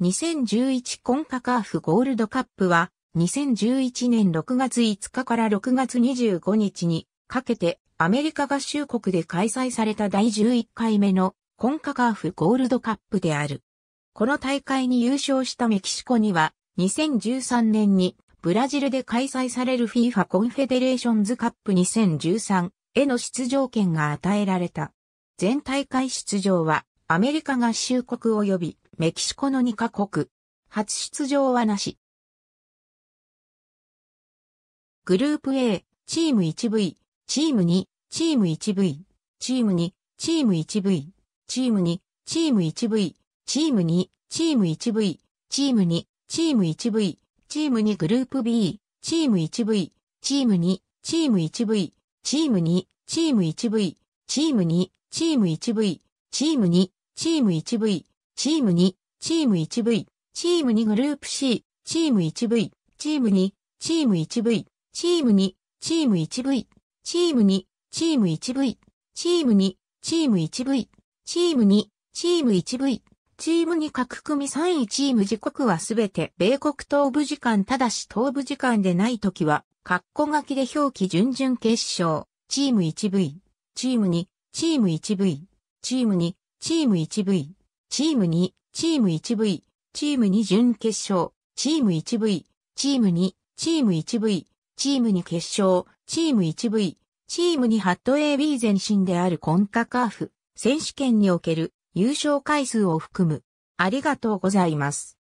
2011コンカカーフゴールドカップは、2011年6月5日から6月25日にかけてアメリカ合衆国で開催された第11回目のコンカカーフゴールドカップである。この大会に優勝したメキシコには2013年にブラジルで開催される FIFA コンフェデレーションズカップ2013への出場権が与えられた。全大会出場はアメリカ合衆国及びメキシコの2カ国。初出場はなし。グループ A、チーム 1V、チーム2、チーム 1V、チーム2、チーム 1V、チーム2、チーム 1V、チーム2、チーム 1V、チーム2、チーム 1V、チーム2グループ B、チーム 1V、チーム2、チーム 1V、チーム2、チーム 1V、チーム2、チーム 1V、チーム2、チーム 1V、チーム2、チーム 1V、チーム2グループ C、チーム 1V、チーム2、チーム 1V、チーム2、チーム 1V、チーム2、チーム 1V、チーム2、チーム 1V、チーム2、チーム 1V、チーム2各組3位チーム時刻はすべて米国東部時間ただし東部時間でない時は、括弧書きで表記準々決勝、チーム 1V、チーム2、チーム 1V、チーム2、チーム 1V、チーム2、チーム 1V、チーム2準決勝、チーム 1V、チーム2、チーム 1V、チーム2決勝、チーム 1V、チーム2ハット AB 前身であるコンカカーフ、選手権における優勝回数を含む。ありがとうございます。